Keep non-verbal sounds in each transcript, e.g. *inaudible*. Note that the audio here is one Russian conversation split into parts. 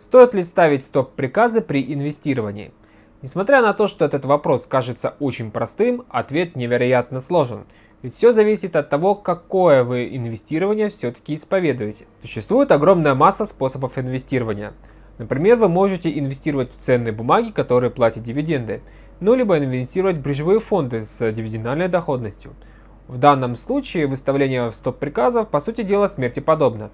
Стоит ли ставить стоп-приказы при инвестировании? Несмотря на то, что этот вопрос кажется очень простым, ответ невероятно сложен. Ведь все зависит от того, какое вы инвестирование все-таки исповедуете. Существует огромная масса способов инвестирования. Например, вы можете инвестировать в ценные бумаги, которые платят дивиденды, ну либо инвестировать в биржевые фонды с дивидендальной доходностью. В данном случае выставление в стоп-приказов по сути дела смерти подобно.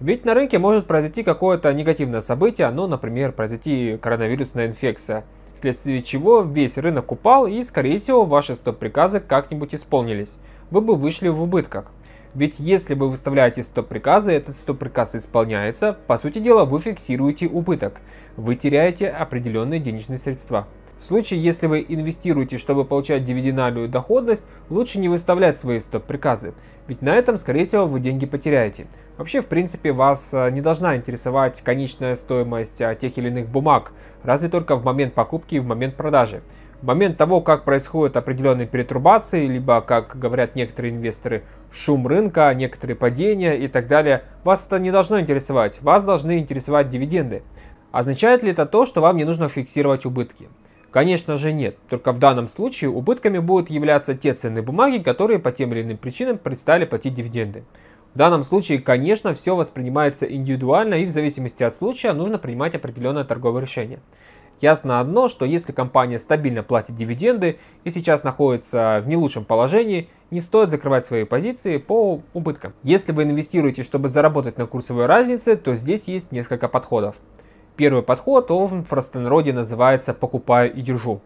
Ведь на рынке может произойти какое-то негативное событие, ну, например, произойти коронавирусная инфекция, вследствие чего весь рынок упал и, скорее всего, ваши стоп-приказы как-нибудь исполнились. Вы бы вышли в убытках. Ведь если вы выставляете стоп-приказы, этот стоп-приказ исполняется, по сути дела вы фиксируете убыток, вы теряете определенные денежные средства. В случае, если вы инвестируете, чтобы получать дивидендальную доходность, лучше не выставлять свои стоп-приказы, ведь на этом, скорее всего, вы деньги потеряете. Вообще, в принципе, вас э, не должна интересовать конечная стоимость э, тех или иных бумаг, разве только в момент покупки и в момент продажи. В момент того, как происходят определенные перетрубации, либо, как говорят некоторые инвесторы, шум рынка, некоторые падения и так далее, вас это не должно интересовать, вас должны интересовать дивиденды. Означает ли это то, что вам не нужно фиксировать убытки? Конечно же нет, только в данном случае убытками будут являться те ценные бумаги, которые по тем или иным причинам предстали платить дивиденды. В данном случае, конечно, все воспринимается индивидуально и в зависимости от случая нужно принимать определенное торговое решение. Ясно одно, что если компания стабильно платит дивиденды и сейчас находится в не лучшем положении, не стоит закрывать свои позиции по убыткам. Если вы инвестируете, чтобы заработать на курсовой разнице, то здесь есть несколько подходов. Первый подход, он в простонародье называется «покупаю и держу».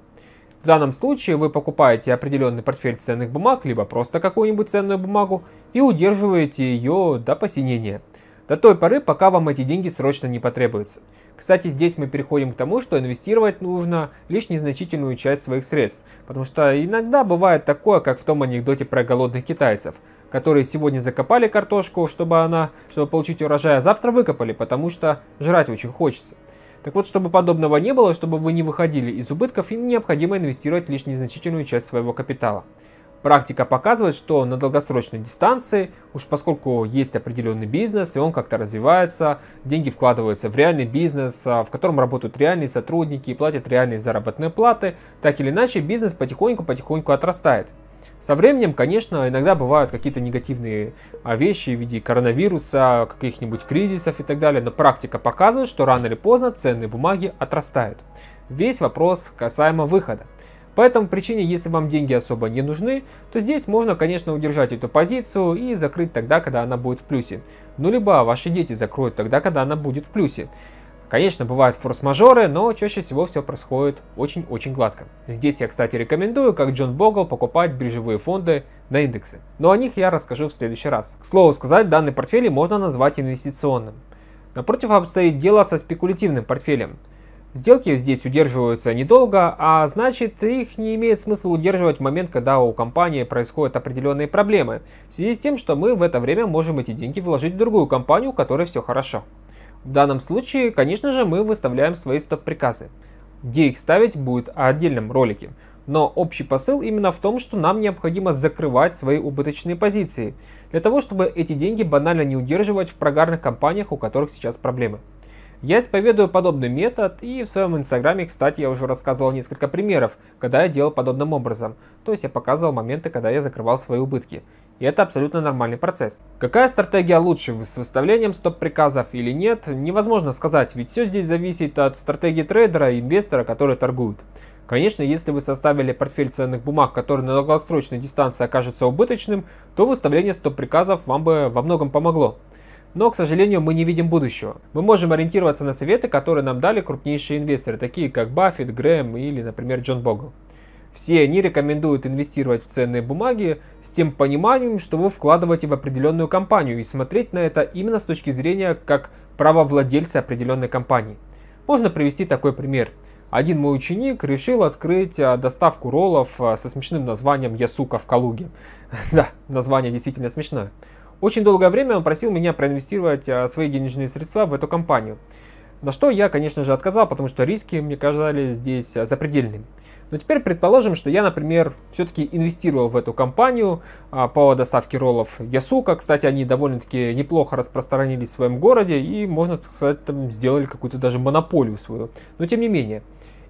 В данном случае вы покупаете определенный портфель ценных бумаг, либо просто какую-нибудь ценную бумагу и удерживаете ее до посинения. До той поры, пока вам эти деньги срочно не потребуются. Кстати, здесь мы переходим к тому, что инвестировать нужно лишь незначительную часть своих средств, потому что иногда бывает такое, как в том анекдоте про голодных китайцев – которые сегодня закопали картошку, чтобы она, чтобы получить урожай, а завтра выкопали, потому что жрать очень хочется. Так вот, чтобы подобного не было, чтобы вы не выходили из убытков, необходимо инвестировать лишь незначительную часть своего капитала. Практика показывает, что на долгосрочной дистанции, уж поскольку есть определенный бизнес, и он как-то развивается, деньги вкладываются в реальный бизнес, а, в котором работают реальные сотрудники и платят реальные заработные платы, так или иначе бизнес потихоньку-потихоньку отрастает. Со временем, конечно, иногда бывают какие-то негативные а, вещи в виде коронавируса, каких-нибудь кризисов и так далее, но практика показывает, что рано или поздно ценные бумаги отрастают. Весь вопрос касаемо выхода. По этому причине, если вам деньги особо не нужны, то здесь можно, конечно, удержать эту позицию и закрыть тогда, когда она будет в плюсе. Ну, либо ваши дети закроют тогда, когда она будет в плюсе. Конечно, бывают форс-мажоры, но чаще всего все происходит очень-очень гладко. Здесь я, кстати, рекомендую, как Джон Богл, покупать биржевые фонды на индексы. Но о них я расскажу в следующий раз. К слову сказать, данный портфель можно назвать инвестиционным. Напротив обстоит дело со спекулятивным портфелем. Сделки здесь удерживаются недолго, а значит их не имеет смысла удерживать в момент, когда у компании происходят определенные проблемы, в связи с тем, что мы в это время можем эти деньги вложить в другую компанию, у которой все хорошо. В данном случае, конечно же, мы выставляем свои стоп-приказы. Где их ставить будет о отдельном ролике. Но общий посыл именно в том, что нам необходимо закрывать свои убыточные позиции, для того, чтобы эти деньги банально не удерживать в прогарных компаниях, у которых сейчас проблемы. Я исповедую подобный метод, и в своем инстаграме, кстати, я уже рассказывал несколько примеров, когда я делал подобным образом. То есть я показывал моменты, когда я закрывал свои убытки. И это абсолютно нормальный процесс. Какая стратегия лучше, с выставлением стоп-приказов или нет, невозможно сказать, ведь все здесь зависит от стратегии трейдера и инвестора, который торгует. Конечно, если вы составили портфель ценных бумаг, который на долгосрочной дистанции окажется убыточным, то выставление стоп-приказов вам бы во многом помогло. Но, к сожалению, мы не видим будущего. Мы можем ориентироваться на советы, которые нам дали крупнейшие инвесторы, такие как Баффет, Грэм или, например, Джон Богл. Все они рекомендуют инвестировать в ценные бумаги с тем пониманием, что вы вкладываете в определенную компанию и смотреть на это именно с точки зрения как правовладельца определенной компании. Можно привести такой пример. Один мой ученик решил открыть а, доставку роллов а, со смешным названием «Ясука в Калуге». *laughs* да, название действительно смешное. Очень долгое время он просил меня проинвестировать а, свои денежные средства в эту компанию. На что я, конечно же, отказал, потому что риски мне казались здесь запредельными. Но теперь предположим, что я, например, все-таки инвестировал в эту компанию а, по доставке роллов Ясука. Кстати, они довольно-таки неплохо распространились в своем городе и, можно сказать, там сделали какую-то даже монополию свою. Но тем не менее.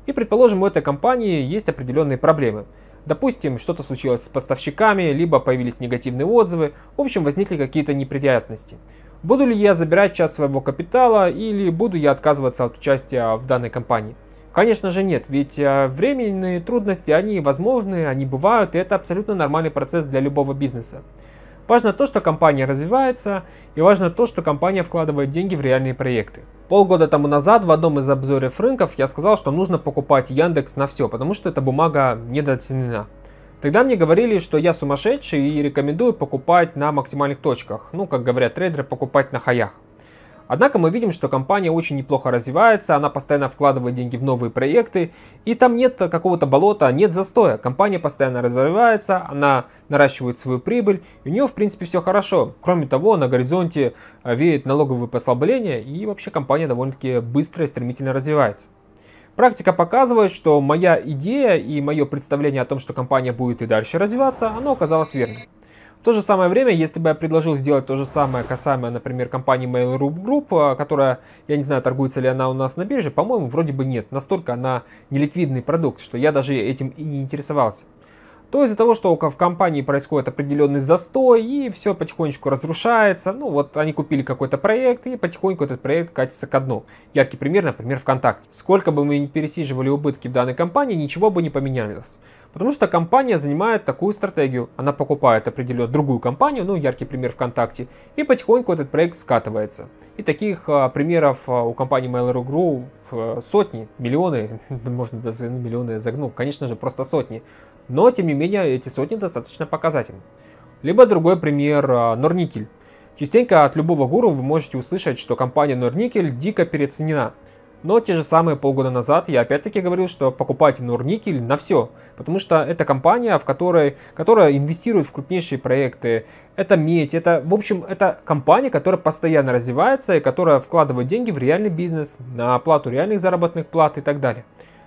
И предположим, у этой компании есть определенные проблемы. Допустим, что-то случилось с поставщиками, либо появились негативные отзывы, в общем, возникли какие-то неприятности. Буду ли я забирать часть своего капитала или буду я отказываться от участия в данной компании? Конечно же нет, ведь э, временные трудности, они возможны, они бывают, и это абсолютно нормальный процесс для любого бизнеса. Важно то, что компания развивается, и важно то, что компания вкладывает деньги в реальные проекты. Полгода тому назад в одном из обзоров рынков я сказал, что нужно покупать Яндекс на все, потому что эта бумага недооценена. Тогда мне говорили, что я сумасшедший и рекомендую покупать на максимальных точках. Ну, как говорят трейдеры, покупать на хаях. Однако мы видим, что компания очень неплохо развивается, она постоянно вкладывает деньги в новые проекты, и там нет какого-то болота, нет застоя. Компания постоянно развивается, она наращивает свою прибыль, и у нее в принципе все хорошо. Кроме того, на горизонте э, веет налоговые послабления, и вообще компания довольно-таки быстро и стремительно развивается. Практика показывает, что моя идея и мое представление о том, что компания будет и дальше развиваться, оно оказалось верным. В то же самое время, если бы я предложил сделать то же самое касаемо, например, компании Mail.ru Group, а, которая, я не знаю, торгуется ли она у нас на бирже, по-моему, вроде бы нет. Настолько она неликвидный продукт, что я даже этим и не интересовался то из-за того, что в компании происходит определенный застой, и все потихонечку разрушается. Ну вот они купили какой-то проект, и потихоньку этот проект катится ко дну. Яркий пример, например, ВКонтакте. Сколько бы мы ни пересиживали убытки в данной компании, ничего бы не поменялось. Потому что компания занимает такую стратегию. Она покупает определенную другую компанию, ну яркий пример ВКонтакте, и потихоньку этот проект скатывается. И таких а, примеров а, у компании Mail.ru Group а, сотни, миллионы, *laughs* можно даже ну, миллионы загнул, конечно же просто сотни. Но тем не менее эти сотни достаточно показательны. Либо другой пример а, Норникель. Частенько от любого гуру вы можете услышать, что компания Норникель дико переоценена – но те же самые полгода назад я опять-таки говорил, что покупайте Норникель на все, потому что это компания, в которой, которая инвестирует в крупнейшие проекты, это медь, это, в общем, это компания, которая постоянно развивается и которая вкладывает деньги в реальный бизнес, на оплату реальных заработных плат и так далее.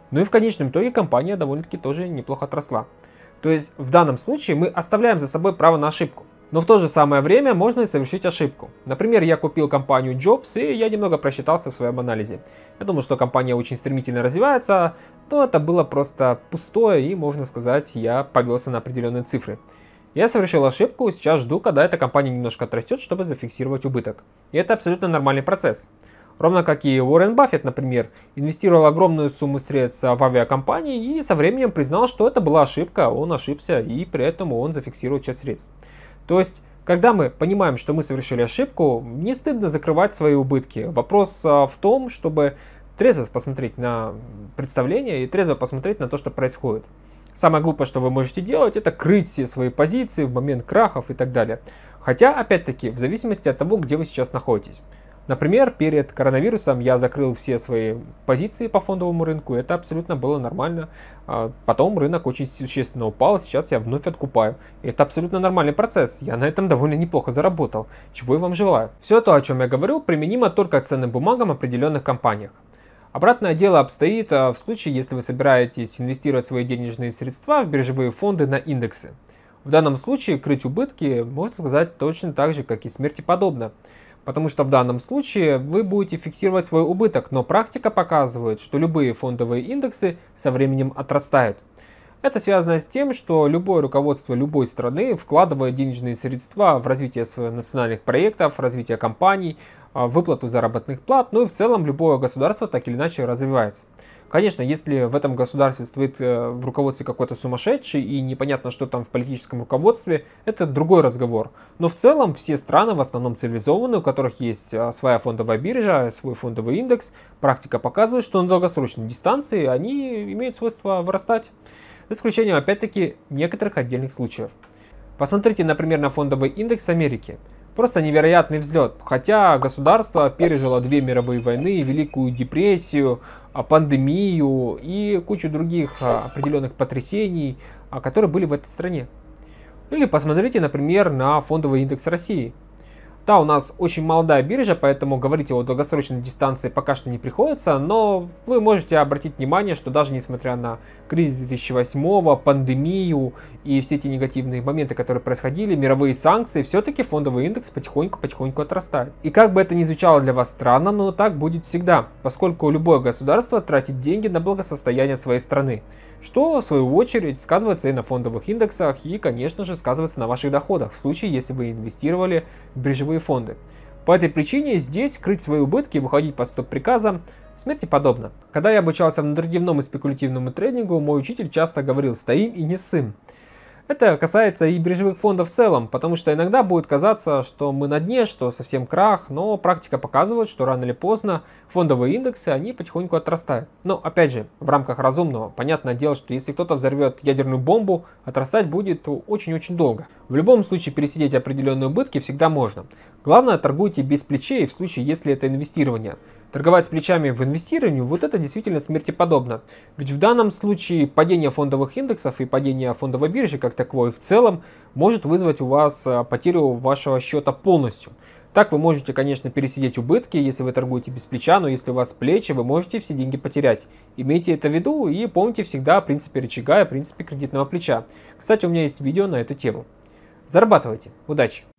Ну и в конечном итоге компания довольно-таки тоже неплохо отросла. То есть в данном случае мы оставляем за собой право на ошибку. Но в то же самое время можно и совершить ошибку. Например, я купил компанию Jobs, и я немного просчитался в своем анализе. Я думал, что компания очень стремительно развивается, но это было просто пустое, и, можно сказать, я повелся на определенные цифры. Я совершил ошибку, и сейчас жду, когда эта компания немножко отрастет, чтобы зафиксировать убыток. И это абсолютно нормальный процесс. Ровно как и Уоррен Баффет, например, инвестировал огромную сумму средств в авиакомпании и со временем признал, что это была ошибка, он ошибся, и при этом он зафиксировал часть средств. То есть когда мы понимаем, что мы совершили ошибку, не стыдно закрывать свои убытки. Вопрос а, в том, чтобы трезво посмотреть на представление и трезво посмотреть на то, что происходит. Самое глупое, что вы можете делать, это крыть все свои позиции в момент крахов и так далее. Хотя, опять-таки, в зависимости от того, где вы сейчас находитесь. Например, перед коронавирусом я закрыл все свои позиции по фондовому рынку, это абсолютно было нормально. А потом рынок очень существенно упал, сейчас я вновь откупаю. Это абсолютно нормальный процесс, я на этом довольно неплохо заработал, чего я вам желаю. Все то, о чем я говорю, применимо только к ценным бумагам определенных компаниях. Обратное дело обстоит а, в случае, если вы собираетесь инвестировать свои денежные средства в биржевые фонды на индексы. В данном случае крыть убытки можно сказать точно так же, как и смерти подобно потому что в данном случае вы будете фиксировать свой убыток, но практика показывает, что любые фондовые индексы со временем отрастают. Это связано с тем, что любое руководство любой страны вкладывает денежные средства в развитие своих национальных проектов, развитие компаний, а, выплату заработных плат, ну и в целом любое государство так или иначе развивается. Конечно, если в этом государстве стоит э, в руководстве какой-то сумасшедший и непонятно, что там в политическом руководстве, это другой разговор. Но в целом все страны в основном цивилизованные, у которых есть э, своя фондовая биржа, свой фондовый индекс. Практика показывает, что на долгосрочной дистанции они имеют свойство вырастать. За исключением, опять-таки, некоторых отдельных случаев. Посмотрите, например, на фондовый индекс Америки – Просто невероятный взлет. Хотя государство пережило две мировые войны, Великую депрессию, а, пандемию и кучу других а, определенных потрясений, а, которые были в этой стране. Или посмотрите, например, на фондовый индекс России – да, у нас очень молодая биржа, поэтому говорить о долгосрочной дистанции пока что не приходится, но вы можете обратить внимание, что даже несмотря на кризис 2008, пандемию и все эти негативные моменты, которые происходили, мировые санкции, все-таки фондовый индекс потихоньку-потихоньку отрастает. И как бы это ни звучало для вас странно, но так будет всегда, поскольку любое государство тратит деньги на благосостояние своей страны что в свою очередь сказывается и на фондовых индексах, и, конечно же, сказывается на ваших доходах, в случае, если вы инвестировали в биржевые страховые фонды. По этой причине здесь крыть свои убытки и выходить по стоп приказам смерти подобно. Когда я обучался в и спекулятивному тренингу, мой учитель часто говорил «стоим и не сым». Это касается и биржевых фондов в целом, потому что иногда будет казаться, что мы на дне, что совсем крах, но практика показывает, что рано или поздно фондовые индексы, они потихоньку отрастают. Но опять же, в рамках разумного, понятное дело, что если кто-то взорвет ядерную бомбу, отрастать будет очень-очень долго. В любом случае пересидеть определенные убытки всегда можно. Главное, торгуйте без плечей в случае, если это инвестирование. Торговать с плечами в инвестировании, вот это действительно смертеподобно. Ведь в данном случае падение фондовых индексов и падение фондовой биржи как таковой в целом может вызвать у вас а, потерю вашего счета полностью. Так вы можете, конечно, пересидеть убытки, если вы торгуете без плеча, но если у вас плечи, вы можете все деньги потерять. Имейте это в виду и помните всегда о принципе рычага и о принципе кредитного плеча. Кстати, у меня есть видео на эту тему. Зарабатывайте. Удачи!